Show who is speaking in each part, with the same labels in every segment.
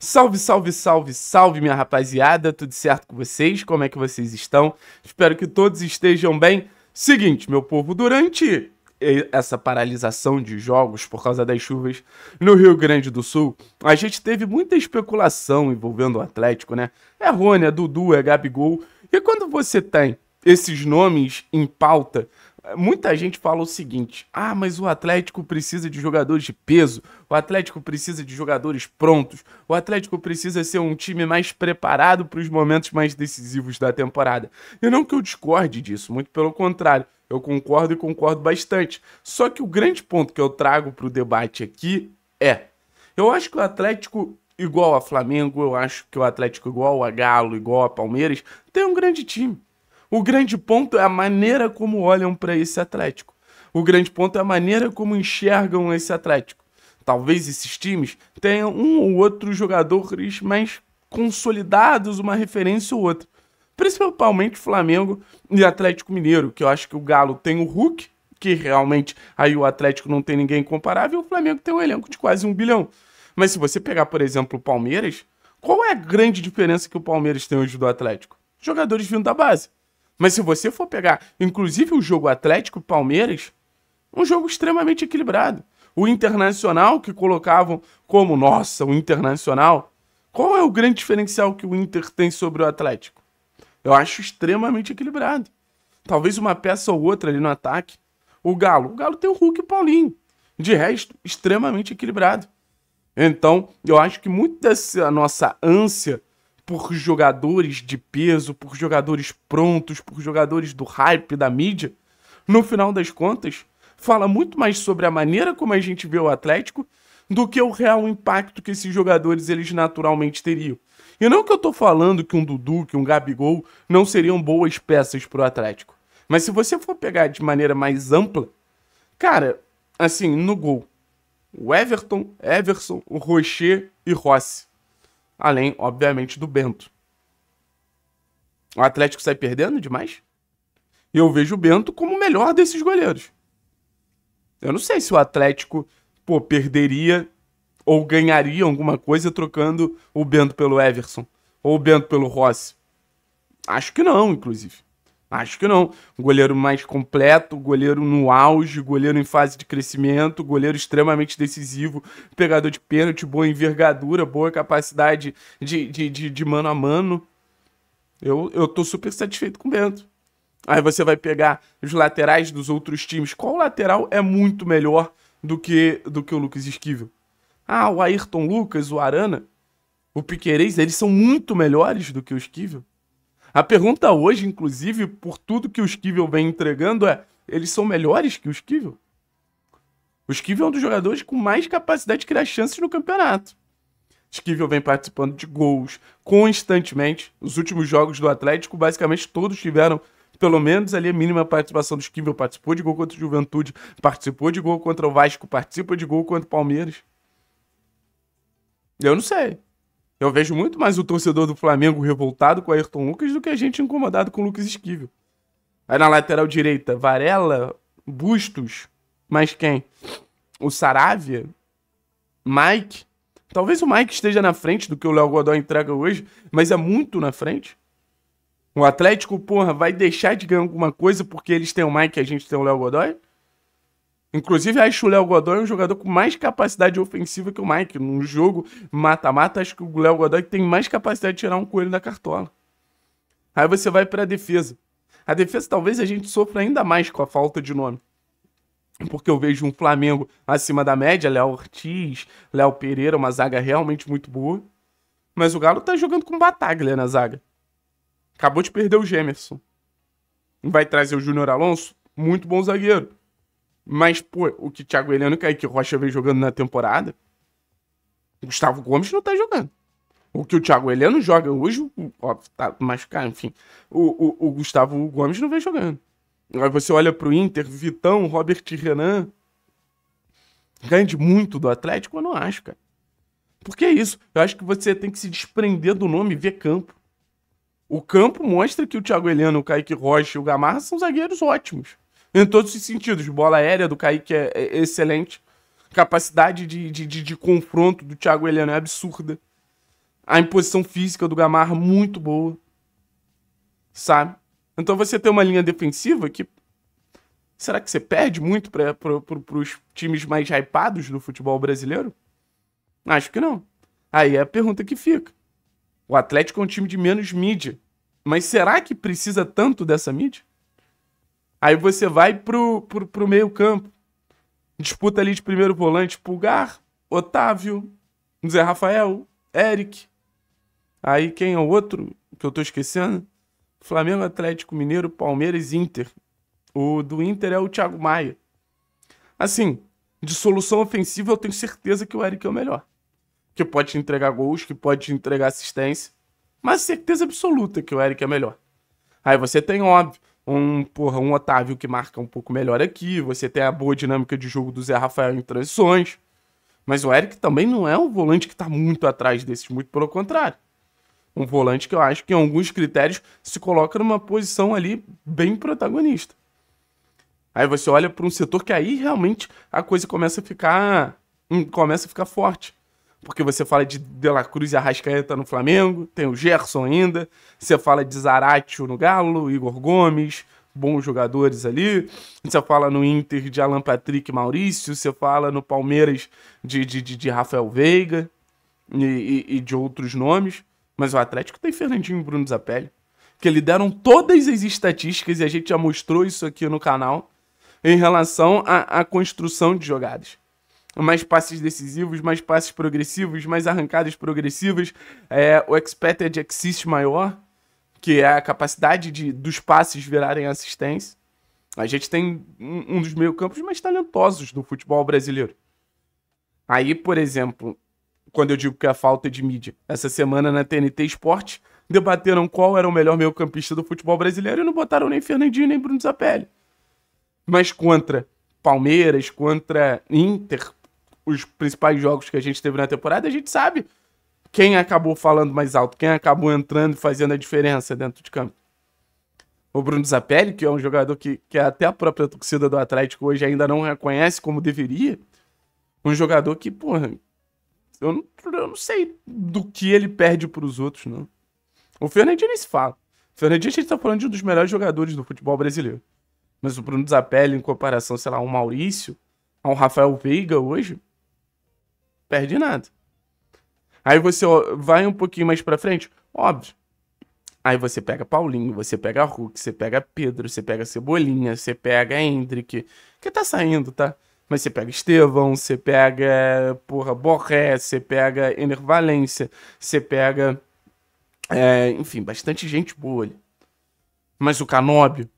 Speaker 1: Salve, salve, salve, salve, minha rapaziada, tudo certo com vocês? Como é que vocês estão? Espero que todos estejam bem. Seguinte, meu povo, durante essa paralisação de jogos por causa das chuvas no Rio Grande do Sul, a gente teve muita especulação envolvendo o Atlético, né? É Rony, é Dudu, é Gabigol. E quando você tem esses nomes em pauta, Muita gente fala o seguinte: ah, mas o Atlético precisa de jogadores de peso, o Atlético precisa de jogadores prontos, o Atlético precisa ser um time mais preparado para os momentos mais decisivos da temporada. E não que eu discorde disso, muito pelo contrário, eu concordo e concordo bastante. Só que o grande ponto que eu trago para o debate aqui é: eu acho que o Atlético igual a Flamengo, eu acho que o Atlético igual a Galo, igual a Palmeiras, tem um grande time. O grande ponto é a maneira como olham para esse Atlético. O grande ponto é a maneira como enxergam esse Atlético. Talvez esses times tenham um ou outro jogador mais consolidados, uma referência ou outra. Principalmente Flamengo e Atlético Mineiro, que eu acho que o Galo tem o Hulk, que realmente aí o Atlético não tem ninguém comparável, e o Flamengo tem um elenco de quase um bilhão. Mas se você pegar, por exemplo, o Palmeiras, qual é a grande diferença que o Palmeiras tem hoje do Atlético? Jogadores vindo da base. Mas se você for pegar, inclusive, o jogo Atlético-Palmeiras, um jogo extremamente equilibrado. O Internacional, que colocavam como, nossa, o Internacional. Qual é o grande diferencial que o Inter tem sobre o Atlético? Eu acho extremamente equilibrado. Talvez uma peça ou outra ali no ataque. O Galo. O Galo tem o Hulk e o Paulinho. De resto, extremamente equilibrado. Então, eu acho que muito dessa nossa ânsia por jogadores de peso, por jogadores prontos, por jogadores do hype da mídia, no final das contas, fala muito mais sobre a maneira como a gente vê o Atlético do que o real impacto que esses jogadores eles naturalmente teriam. E não que eu tô falando que um Dudu, que um Gabigol não seriam boas peças pro Atlético. Mas se você for pegar de maneira mais ampla, cara, assim, no gol, o Everton, Everson, o Rocher e Rossi além, obviamente, do Bento. O Atlético sai perdendo demais? E eu vejo o Bento como o melhor desses goleiros. Eu não sei se o Atlético, pô, perderia ou ganharia alguma coisa trocando o Bento pelo Everson ou o Bento pelo Rossi. Acho que não, inclusive. Acho que não. Um goleiro mais completo, goleiro no auge, goleiro em fase de crescimento, goleiro extremamente decisivo, pegador de pênalti, boa envergadura, boa capacidade de, de, de, de mano a mano. Eu, eu tô super satisfeito com o Bento. Aí você vai pegar os laterais dos outros times. Qual lateral é muito melhor do que, do que o Lucas Esquivel? Ah, o Ayrton Lucas, o Arana, o Piquerez, eles são muito melhores do que o Esquivel. A pergunta hoje, inclusive, por tudo que o Esquivel vem entregando, é: eles são melhores que o Esquivel? O Esquivel é um dos jogadores com mais capacidade de criar chances no campeonato. Esquivel vem participando de gols constantemente. Os últimos jogos do Atlético, basicamente todos tiveram pelo menos ali a mínima participação do Esquivel. Participou de gol contra o Juventude, participou de gol contra o Vasco, participa de gol contra o Palmeiras. Eu não sei. Eu vejo muito mais o torcedor do Flamengo revoltado com o Ayrton Lucas do que a gente incomodado com o Lucas Esquivel. Aí na lateral direita, Varela, Bustos, mais quem? O Saravia, Mike. Talvez o Mike esteja na frente do que o Léo Godoy entrega hoje, mas é muito na frente. O Atlético, porra, vai deixar de ganhar alguma coisa porque eles têm o Mike e a gente tem o Léo Godoy? Inclusive, acho o Léo Godoy é um jogador com mais capacidade ofensiva que o Mike. Num jogo mata-mata, acho que o Léo Godoy tem mais capacidade de tirar um coelho da cartola. Aí você vai para a defesa. A defesa talvez a gente sofra ainda mais com a falta de nome. Porque eu vejo um Flamengo acima da média, Léo Ortiz, Léo Pereira, uma zaga realmente muito boa. Mas o Galo tá jogando com Bataglia na zaga. Acabou de perder o Gemerson. Vai trazer o Júnior Alonso, muito bom zagueiro. Mas, pô, o que Thiago Heleno e Kaique Rocha vem jogando na temporada, Gustavo Gomes não tá jogando. O que o Thiago Heleno joga hoje, ó, tá machucado, enfim. O, o, o Gustavo Gomes não vem jogando. Aí você olha pro Inter, Vitão, Robert Renan. Grande muito do Atlético, eu não acho, cara. Porque é isso. Eu acho que você tem que se desprender do nome e ver campo. O campo mostra que o Thiago Heleno, o Kaique Rocha e o Gamarra são zagueiros ótimos em todos os sentidos. Bola aérea do Kaique é, é excelente. Capacidade de, de, de, de, confronto do Thiago Heleno é absurda. A imposição física do Gamarra muito boa. Sabe? Então você tem uma linha defensiva que. Será que você perde muito para os times mais hypados do futebol brasileiro? Acho que não. Aí é a pergunta que fica. O Atlético é um time de menos mídia. Mas será que precisa tanto dessa mídia? Aí você vai pro, pro, pro meio-campo. Disputa ali de primeiro volante: Pulgar, Otávio, Zé Rafael, Eric. Aí quem é o outro que eu tô esquecendo? Flamengo, Atlético Mineiro, Palmeiras, Inter. O do Inter é o Thiago Maia. Assim, de solução ofensiva, eu tenho certeza que o Eric é o melhor. Que pode te entregar gols, que pode te entregar assistência. Mas certeza absoluta que o Eric é melhor. Aí você tem, óbvio, um, porra, um Otávio que marca um pouco melhor aqui, você tem a boa dinâmica de jogo do Zé Rafael em transições. Mas o Eric também não é um volante que está muito atrás desses, muito pelo contrário. Um volante que eu acho que, em alguns critérios, se coloca numa posição ali bem protagonista. Aí você olha para um setor que aí realmente a coisa começa a ficar. Hum, começa a ficar forte porque você fala de De La Cruz e Arrascaeta no Flamengo, tem o Gerson ainda, você fala de Zaratio no Galo, Igor Gomes, bons jogadores ali, você fala no Inter de Alan Patrick e Maurício, você fala no Palmeiras de, de, de, de Rafael Veiga e, e, e, de outros nomes, mas o Atlético tem Fernandinho e Bruno Zapelli, que deram todas as estatísticas, e a gente já mostrou isso aqui no canal, em relação à construção de jogadas mais passes decisivos, mais passes progressivos, mais arrancadas progressivas, é, o expected assist maior, que é a capacidade de, dos passes virarem assistência. A gente tem um, um dos meio-campos mais talentosos do futebol brasileiro. Aí, por exemplo, quando eu digo que é a falta de mídia, essa semana na TNT Esporte, debateram qual era o melhor meio-campista do futebol brasileiro e não botaram nem Fernandinho nem Bruno Zapelli. Mas contra Palmeiras, contra Inter, os principais jogos que a gente teve na temporada, a gente sabe quem acabou falando mais alto, quem acabou entrando e fazendo a diferença dentro de campo. O Bruno Zapelli, que é um jogador que, que é até a própria torcida do Atlético hoje ainda não reconhece como deveria. Um jogador que, porra, eu não, eu não sei do que ele perde para os outros, não. O Fernandinho nem se fala. O Fernandinho a gente está falando de um dos melhores jogadores do futebol brasileiro. Mas o Bruno Zapelli, em comparação, sei lá, ao Maurício, ao Rafael Veiga hoje, Perde nada. Aí você ó, vai um pouquinho mais pra frente, óbvio. Aí você pega Paulinho, você pega Hulk, você pega Pedro, você pega Cebolinha, você pega Hendrick, que tá saindo, tá? Mas você pega Estevão, você pega, porra, Borré, você pega Ener Valência, você pega. É, enfim, bastante gente boa ali. Mas o Canóbio,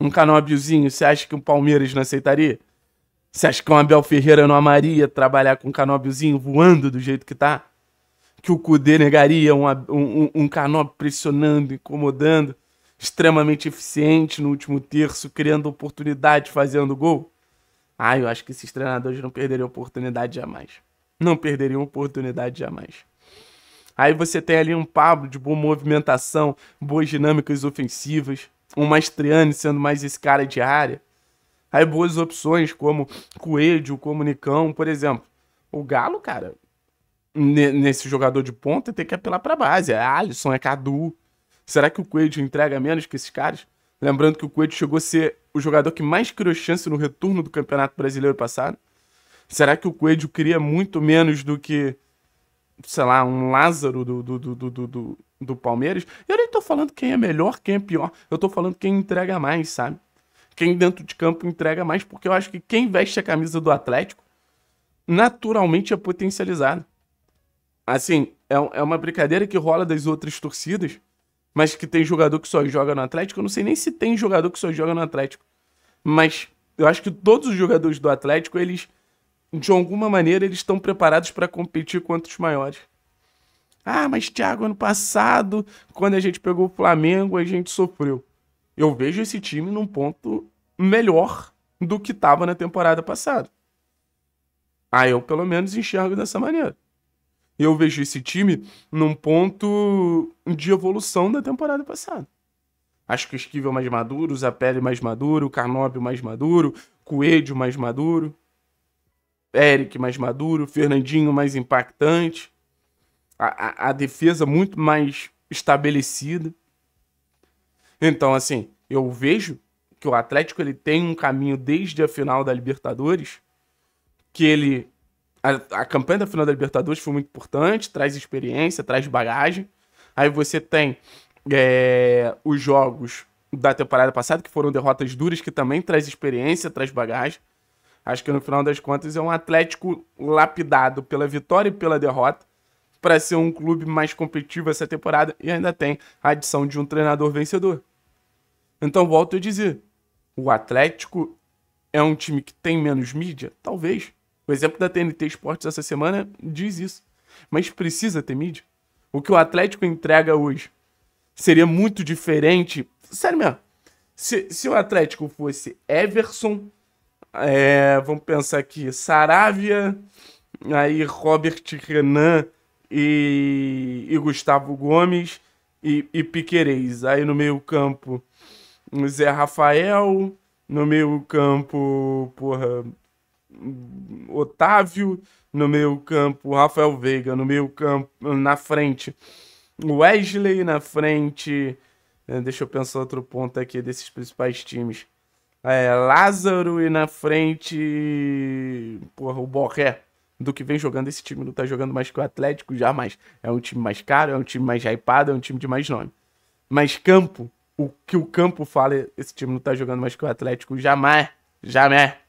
Speaker 1: um Canóbiozinho, você acha que o Palmeiras não aceitaria? Você acha que o é Abel Ferreira não amaria trabalhar com um canóbiozinho voando do jeito que tá? Que o Cudê negaria um, um, um canóbio pressionando, incomodando, extremamente eficiente no último terço, criando oportunidade, fazendo gol? Ah, eu acho que esses treinadores não perderiam oportunidade jamais. Não perderiam oportunidade jamais. Aí você tem ali um Pablo de boa movimentação, boas dinâmicas ofensivas, um Mastriani sendo mais esse cara de área Aí boas opções como Coelho, como Nicão, por exemplo. O Galo, cara, nesse jogador de ponta tem que apelar para base. É Alisson, é Cadu. Será que o Coelho entrega menos que esses caras? Lembrando que o Coelho chegou a ser o jogador que mais criou chance no retorno do Campeonato Brasileiro passado. Será que o Coelho cria muito menos do que, sei lá, um Lázaro do, do, do, do, do, do Palmeiras? Eu nem tô falando quem é melhor, quem é pior. Eu tô falando quem entrega mais, sabe? quem dentro de campo entrega mais, porque eu acho que quem veste a camisa do Atlético naturalmente é potencializado. Assim, é, é uma brincadeira que rola das outras torcidas, mas que tem jogador que só joga no Atlético. Eu não sei nem se tem jogador que só joga no Atlético, mas eu acho que todos os jogadores do Atlético, eles, de alguma maneira, eles estão preparados para competir contra os maiores. Ah, mas Thiago, ano passado, quando a gente pegou o Flamengo, a gente sofreu eu vejo esse time num ponto melhor do que estava na temporada passada. Ah, eu pelo menos enxergo dessa maneira. Eu vejo esse time num ponto de evolução da temporada passada. Acho que o Esquivel mais maduro, o Zapelli mais maduro, o Carnóbio mais maduro, Coelho mais maduro, Eric mais maduro, Fernandinho mais impactante, a, a, a defesa muito mais estabelecida. Então, assim, eu vejo que o Atlético ele tem um caminho desde a final da Libertadores, que ele. A, a campanha da final da Libertadores foi muito importante, traz experiência, traz bagagem. Aí você tem é, os jogos da temporada passada, que foram derrotas duras, que também traz experiência, traz bagagem. Acho que no final das contas é um Atlético lapidado pela vitória e pela derrota para ser um clube mais competitivo essa temporada e ainda tem a adição de um treinador vencedor. Então, volto a dizer: o Atlético é um time que tem menos mídia? Talvez. O exemplo da TNT Esportes essa semana diz isso. Mas precisa ter mídia. O que o Atlético entrega hoje seria muito diferente. Sério mesmo. Se, se o Atlético fosse Everson, é, vamos pensar aqui, Saravia, aí Robert Renan e, e Gustavo Gomes e, e Piquerez. Aí no meio campo, o Zé Rafael. No meio campo, porra, Otávio. No meio campo, Rafael Veiga. No meio campo, na frente, Wesley. Na frente, né, deixa eu pensar outro ponto aqui desses principais times. É, Lázaro e na frente, porra, o Borré do que vem jogando. Esse time não tá jogando mais que o Atlético, jamais. É um time mais caro, é um time mais hypado, é um time de mais nome. Mas campo, o que o campo fala, esse time não tá jogando mais que o Atlético jamais, jamais.